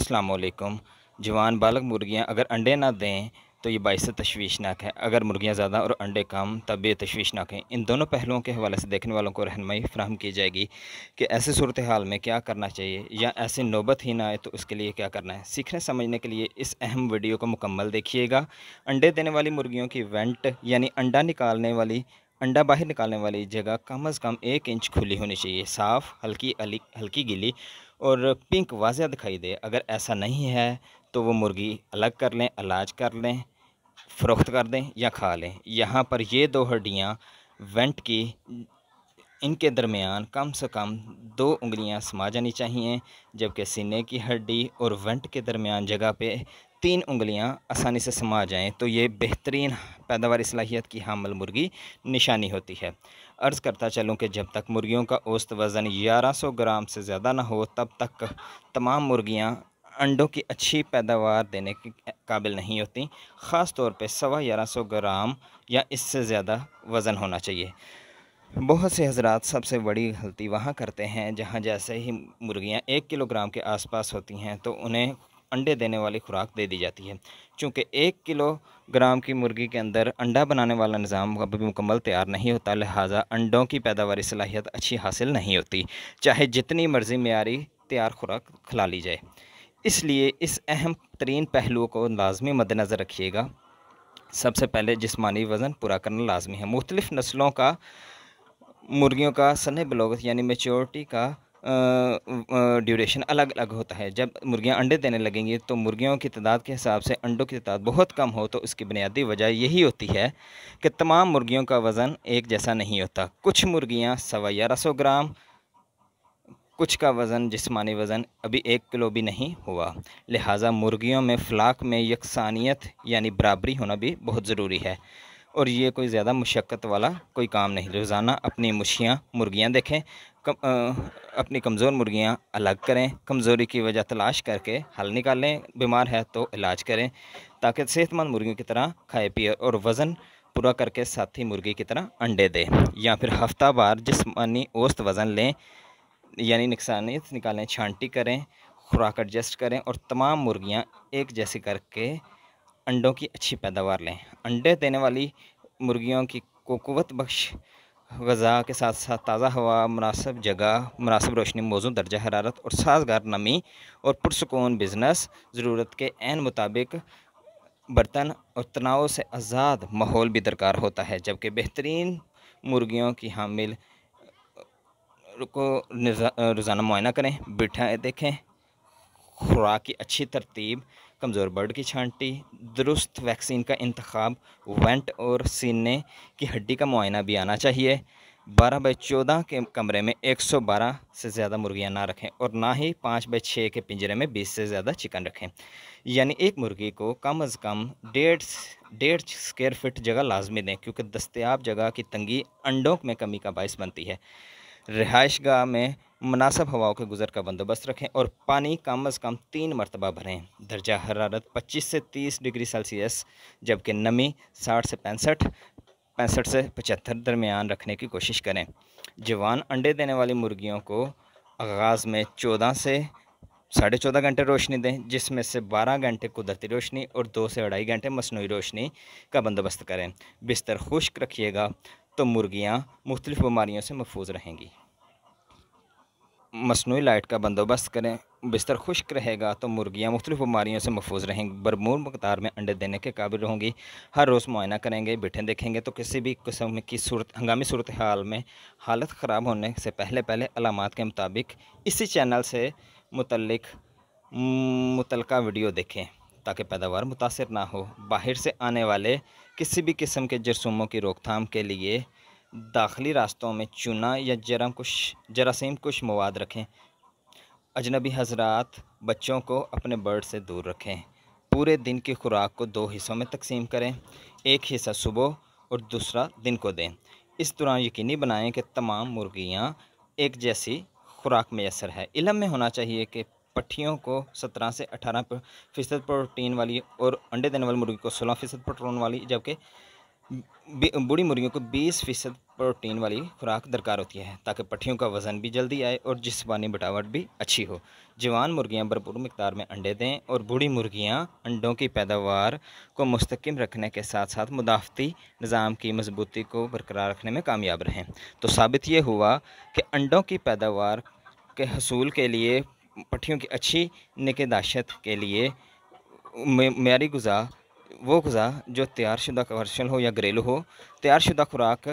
असलकुम जवान बालक मुर्गियाँ अगर अंडे ना दें तो ये बायस तशवीशनाक है अगर मुर्गियाँ ज़्यादा और अंडे कम तब ये तशवीशनाक हैं इन दोनों पहलुओं के हवाले से देखने वालों को रहनमई फ्राहम की जाएगी कि ऐसे सूरत हाल में क्या करना चाहिए या ऐसी नौबत ही ना आए तो उसके लिए क्या करना है सीखने समझने के लिए इस अहम वीडियो को मुकम्मल देखिएगा अंडे देने वाली मुर्गियों की वेंट यानी अंडा निकालने वाली अंडा बाहर निकालने वाली जगह कम अज़ कम एक इंच खुली होनी चाहिए साफ़ हल्की हल्की गिली और पिंक वाजह दिखाई दे अगर ऐसा नहीं है तो वो मुर्गी अलग कर लें इलाज कर लें फ़रोख्त कर दें या खा लें यहाँ पर ये दो हड्डियाँ वेंट की इनके दरमियान कम से कम दो उंगलियाँ समा जानी चाहिए जबकि सीने की हड्डी और वेंट के दरमियान जगह पे तीन उंगलियाँ आसानी से समा जाएँ तो ये बेहतरीन पैदावार सलाहियत की हामल मुर्गी निशानी होती है अर्ज़ करता चलूँ कि जब तक मुर्गियों का औस्त वज़न ग्यारह सौ ग्राम से ज़्यादा ना हो तब तक तमाम मुर्गियाँ अंडों की अच्छी पैदावार देने के काबिल नहीं होती ख़ास तौर पर सवा ग्यारह सौ ग्राम या इससे ज़्यादा वज़न होना चाहिए बहुत से हजरात सबसे बड़ी गलती वहाँ करते हैं जहाँ जैसे ही मुर्गियाँ एक किलोग्राम के आसपास होती हैं तो उन्हें अंडे देने वाली खुराक दे दी जाती है चूँकि एक किलो ग्राम की मुर्गी के अंदर अंडा बनाने वाला निज़ाम अभी मुकम्मल तैयार नहीं होता लिहाजा अंडों की पैदावार सलाहियत अच्छी हासिल नहीं होती चाहे जितनी मर्ज़ी मीरी तैयार खुराक खिला ली जाए इसलिए इस अहम तरीन पहलुओं को लाजमी मद्दनज़र रखिएगा सबसे पहले जिसमानी वज़न पूरा करना लाजमी है मुख्तलिफ़ नस्लों का मुर्गियों का सन बलोगत यानी मेचोरटी का ड्यूरेशन अलग अलग होता है जब मुर्गियां अंडे देने लगेंगी तो मुर्गियों की तादाद के हिसाब से अंडों की तादाद बहुत कम हो तो उसकी बुनियादी वजह यही होती है कि तमाम मुर्गियों का वज़न एक जैसा नहीं होता कुछ मुर्गियां सवा ग्यारह सौ ग्राम कुछ का वज़न जिसमानी वज़न अभी एक किलो भी नहीं हुआ लिहाजा मुर्गियों में फ़्लाक में यकसानियत यानी बराबरी होना भी बहुत ज़रूरी है और ये कोई ज़्यादा मुशक्क़त वाला कोई काम नहीं रोज़ाना अपनी मुछियाँ मुर्गियाँ देखें कम, आ, अपनी कमज़ोर मुर्गियाँ अलग करें कमज़ोरी की वजह तलाश करके हल निकालें बीमार है तो इलाज करें ताकि सेहतमंद मुर्गियों की तरह खाए पिए और वज़न पूरा करके साथ ही मुर्गी की तरह अंडे दें या फिर हफ्ता बार जिसमानी औस्त वज़न लें यानी नुकसानियत निकालें छांटी करें खुराक एडजस्ट करें और तमाम मुर्गियाँ एक जैसी करके अंडों की अच्छी पैदावार लें अंडे देने वाली मुर्गियों की कोकुवत बख्श गज़ा के साथ साथ ताज़ा हवा मुनासब जगह मुनासब रोशनी मौजूद दर्जा हरारत और साजगार नमी और पुरसकून बिजनेस ज़रूरत के एन मुताबिक बर्तन और तनाव से आज़ाद माहौल भी दरकार होता है जबकि बेहतरीन मुर्गियों की हामिल को रोज़ाना मुआयना करें बिठाए देखें खुराक की अच्छी तरतीब कमज़ोर बर्ड की छांटी दुरुस्त वैक्सीन का इंतखब वेंट और सीने की हड्डी का मुआयना भी आना चाहिए बारह बाई चौदह के कमरे में एक सौ बारह से ज़्यादा मुर्गियाँ ना रखें और ना ही पाँच बाई छः के पिंजरे में बीस से ज़्यादा चिकन रखें यानी एक मुर्गी को कम अज़ कम डेढ़ डेढ़ स्क्वेयर फिट जगह लाजमी दें क्योंकि दस्तियाब जगह की तंगी अंडों में कमी का बायस बनती है रिहाइश गाह में मुनासब हवाओं के गुजर का बंदोबस्त रखें और पानी कम अज़ कम तीन मरतबा भरें दर्जा हरारत 25 से 30 डिग्री सेल्सियस जबकि नमी 60 से पैंसठ पैंसठ से पचहत्तर दरमियान रखने की कोशिश करें जवान अंडे देने वाली मुर्गियों को आगाज़ में चौदह से साढ़े चौदह घंटे रोशनी दें जिसमें से बारह घंटे कुदरती रोशनी और दो से अढ़ाई घंटे मसनू रोशनी का बंदोबस्त करें बिस्तर खुश्क रखिएगा तो मुर्गियाँ मुख्तलिफ बीमारियों से महफूज रहेंगी मसनू लाइट का बंदोबस्त करें बिस्तर खुश्क रहेगा तो मुर्गियाँ मुख्तलिफ बीमारियों से महफूज रहेंगी भरपूर मकदार में अंडे देने के काबिल होंगी हर रोज़ मुआयना करेंगे बिठे देखेंगे तो किसी भी किस्म की सूरत हंगामी सूरत हाल में हालत ख़राब होने से पहले पहले अलामत के मुताबिक इसी चैनल से मुतलक मुतलका वीडियो देखें ताकि पैदावार मुतासर ना हो बाहर से आने वाले किसी भी किस्म के जरसूमों की रोकथाम के लिए दाखिली रास्तों में चूना या जरम कुछ जरासीम कुछ मवाद रखें अजनबी हजरात बच्चों को अपने बर्ड से दूर रखें पूरे दिन की खुराक को दो हिस्सों में तकसीम करें एक हिस्सा सुबह और दूसरा दिन को दें इस दौरान यकीनी बनाएं कि तमाम मुर्गियाँ एक जैसी खुराक मैसर है इलम में होना चाहिए कि पट्टियों को 17 से 18 फीसद प्रोटीन वाली और अंडे देने वाली मुर्गी को 16 फीसद प्रोटीन वाली जबकि बूढ़ी मुर्गियों को 20 फीसद प्रोटीन वाली खुराक दरकार होती है ताकि पट्टियों का वज़न भी जल्दी आए और जिसमानी बटावट भी अच्छी हो जवान मुर्गियां भरपूर मकदार में अंडे दें और बूढ़ी मुर्गियां अंडों की पैदावार को मुस्तकम रखने के साथ साथ मुदाफ़ती निज़ाम की मजबूती को बरकरार रखने में कामयाब रहें तो साबित ये हुआ कि अंडों की पैदावार के हसूल के लिए पट्टियों की अच्छी निकेदाशत के लिए मैारी गज़ा वो गुज़ा जो तैयारशुदा कमर्शल हो या घरेलू हो तैयारशुदा खुराक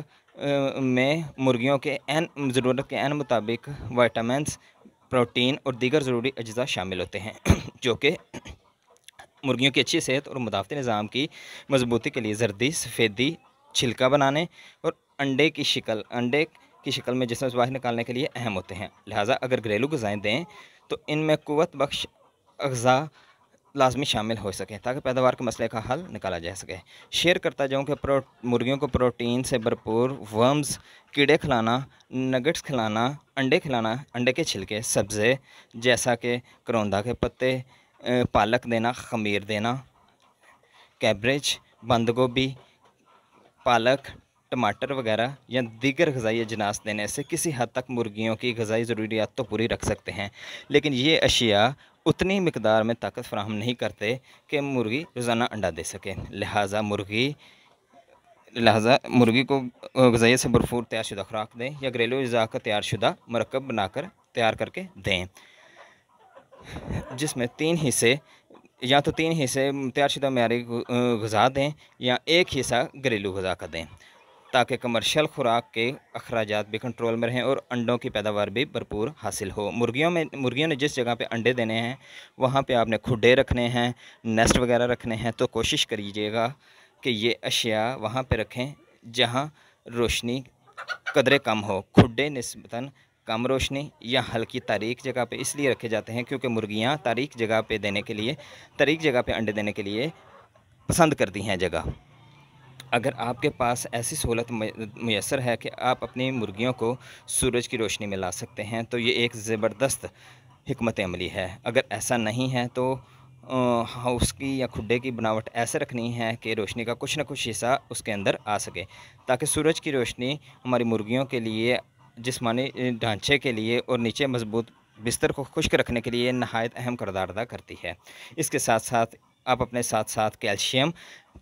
में मुर्गियों के एन ज़रूरत के एन मुताबिक वाइटामस प्रोटीन और दीगर ज़रूरी अज्जा शामिल होते हैं जो कि मुर्गियों की अच्छी सेहत और मुदाफ़ती निज़ाम की मजबूती के लिए जर्दी सफ़ेदी छिलका बनाने और अंडे की शिकल अंडे की शिकल में जिसमें बाहर निकालने के लिए अहम होते हैं लिहाजा अगर घरेलू गज़ाएँ दें तो इनमें कुत बख्श अज़ा लाजमी शामिल हो सके ताकि पैदावार के मसले का हल निकाला जा सके शेयर करता जाऊँ कि प्रो मुर्गियों को प्रोटीन से भरपूर वर्म्स कीड़े खिलाना नगट्स खिलाना अंडे खिलाना अंडे के छिलके सब्ज़े जैसा कि करौंदा के पत्ते पालक देना खमीर देना कैबरेज बंद गोभी पालक टमाटर वगैरह या दीगर गजाई अजनास देने से किसी हद तक मुर्गियों की गजाई ज़रूरियात तो पूरी रख सकते हैं लेकिन ये अशिया उतनी मकदार में ताकत फ्राहम नहीं करते कि मुर्गी रोज़ाना अंडा दे सके लिहाजा मुर्गी लिहाजा मुर्गी को गजाइए से भरपूर तैयारशुदा खुराक दें या घरेलू अज़ा का तैयारशुदा मरकब बनाकर तैयार करके दें जिसमें तीन हिस्से या तो तीन हिस्से तैयारशुदा मैारी गजा दें या एक हिस्सा घरेलू गजा का दें ताकि कमर्शल खुराक के अखराज भी कंट्रोल में रहें और अंडों की पैदावार भी भरपूर हासिल हो मुर्गियों में मुर्गियों ने जिस जगह पे अंडे देने हैं वहाँ पे आपने खुडे रखने हैं नेस्ट वगैरह रखने हैं तो कोशिश करिएगा कि ये अशिया वहाँ पे रखें जहाँ रोशनी कदरे कम हो खुडे नस्बता कम रोशनी या हल्की तारीख जगह पर इसलिए रखे जाते हैं क्योंकि मुर्गियाँ तारीख जगह पर देने के लिए तारीख जगह पर अंडे देने के लिए पसंद करती हैं जगह अगर आपके पास ऐसी सहूलत मैसर है कि आप अपनी मुर्गियों को सूरज की रोशनी में ला सकते हैं तो ये एक ज़बरदस्त हमत अमली है अगर ऐसा नहीं है तो हाउस की या खुडे की बनावट ऐसे रखनी है कि रोशनी का कुछ ना कुछ हिस्सा उसके अंदर आ सके ताकि सूरज की रोशनी हमारी मुर्गियों के लिए जिसमानी ढांचे के लिए और नीचे मजबूत बिस्तर को खुश्क रखने के लिए नहायत अहम करदार अदा करती है इसके साथ साथ आप अपने साथ साथ कैल्शियम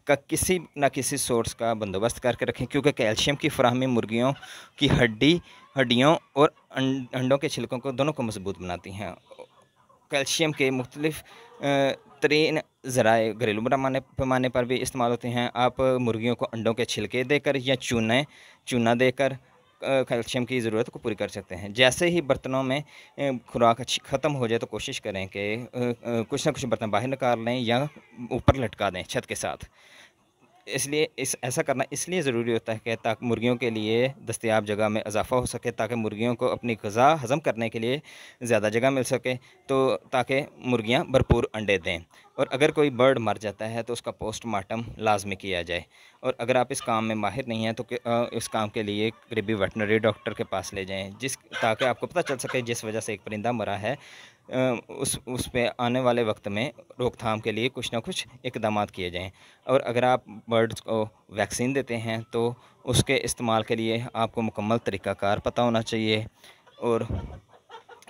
का किसी न किसी सोर्स का बंदोबस्त करके रखें क्योंकि कैल्शियम की फ्राहमी मुर्गियों की हड्डी हड्डियों और अं-, अंडों के छिलकों को दोनों को मजबूत बनाती हैं कैल्शियम के मुख्तलिफ तरीन ज़राए घरेलू पैमाने पैमाने पर भी इस्तेमाल होते हैं आप मुर्गियों को अंडों के छिलके देकर या चूने चूना देकर कैल्शियम की ज़रूरत को पूरी कर सकते हैं जैसे ही बर्तनों में खुराक अच्छी ख़त्म हो जाए तो कोशिश करें कि कुछ ना कुछ बर्तन बाहर निकाल लें या ऊपर लटका दें छत के साथ इसलिए इस ऐसा करना इसलिए ज़रूरी होता है कि ताकि मुर्गियों के लिए दस्तियाब जगह में इजाफ़ा हो सके ताकि मुर्गियों को अपनी गज़ा हज़म करने के लिए ज़्यादा जगह मिल सके तो ताकि मुर्गियाँ भरपूर अंडे दें और अगर कोई बर्ड मर जाता है तो उसका पोस्टमार्टम लाजमी किया जाए और अगर आप इस काम में माहिर नहीं हैं तो इस काम के लिए करीबी वेटनरी डॉक्टर के पास ले जाएँ जिस ताकि आपको पता चल सके जिस वजह से एक परिंदा मरा है उस उस पर आने वाले वक्त में रोकथाम के लिए कुछ ना कुछ इकदाम किए जाएँ और अगर आप बर्ड्स को वैक्सीन देते हैं तो उसके इस्तेमाल के लिए आपको मुकम्मल तरीक़ाकार पता होना चाहिए और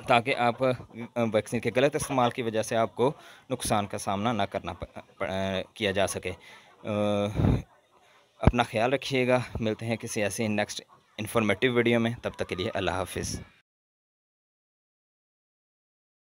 ताकि आप वैक्सीन के गलत इस्तेमाल की वजह से आपको नुकसान का सामना ना करना प, प, किया जा सके अपना ख्याल रखिएगा मिलते हैं किसी ऐसी नेक्स्ट इन्फॉर्मेटिव वीडियो में तब तक के लिए अल्लाह हाफिज़